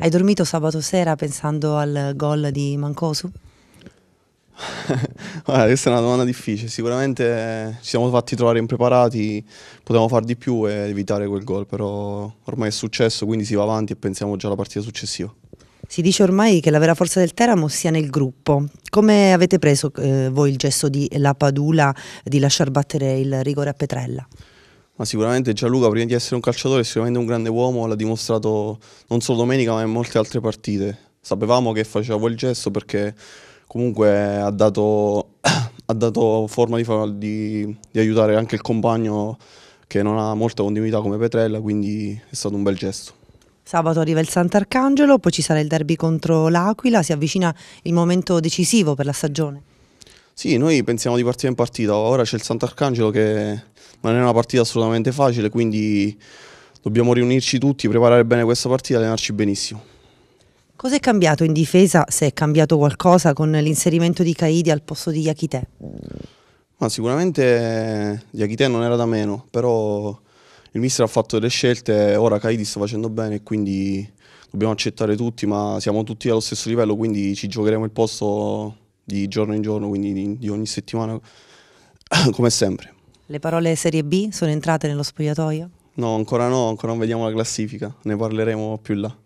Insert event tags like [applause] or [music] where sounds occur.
Hai dormito sabato sera pensando al gol di Mancosu? [laughs] Guarda, questa è una domanda difficile. Sicuramente eh, ci siamo fatti trovare impreparati, potevamo far di più e evitare quel gol, però ormai è successo, quindi si va avanti e pensiamo già alla partita successiva. Si dice ormai che la vera forza del Teramo sia nel gruppo. Come avete preso eh, voi il gesto di La Padula di lasciar battere il rigore a Petrella? ma sicuramente Gianluca prima di essere un calciatore è sicuramente un grande uomo, l'ha dimostrato non solo domenica ma in molte altre partite. Sapevamo che faceva quel gesto perché comunque ha dato, [coughs] ha dato forma di, di, di, aiutare anche il compagno che non ha molta continuità come Petrella, quindi è stato un bel gesto. Sabato arriva il Sant'Arcangelo, poi ci sarà il derby contro l'Aquila, si avvicina il momento decisivo per la stagione. Sì, noi pensiamo di partire in partita, ora c'è il Sant'Arcangelo che non è una partita assolutamente facile, quindi dobbiamo riunirci tutti, preparare bene questa partita, e allenarci benissimo. Cos'è cambiato in difesa, se è cambiato qualcosa con l'inserimento di Caidi al posto di Yakite? Ma sicuramente Yakite non era da meno, però il mister ha fatto delle scelte, ora Caidi sta facendo bene, quindi dobbiamo accettare tutti, ma siamo tutti allo stesso livello, quindi ci giocheremo il posto di giorno in giorno, quindi di, di ogni settimana, [coughs] come sempre. Le parole Serie B sono entrate nello spogliatoio? No, ancora no, ancora non vediamo la classifica, ne parleremo più là.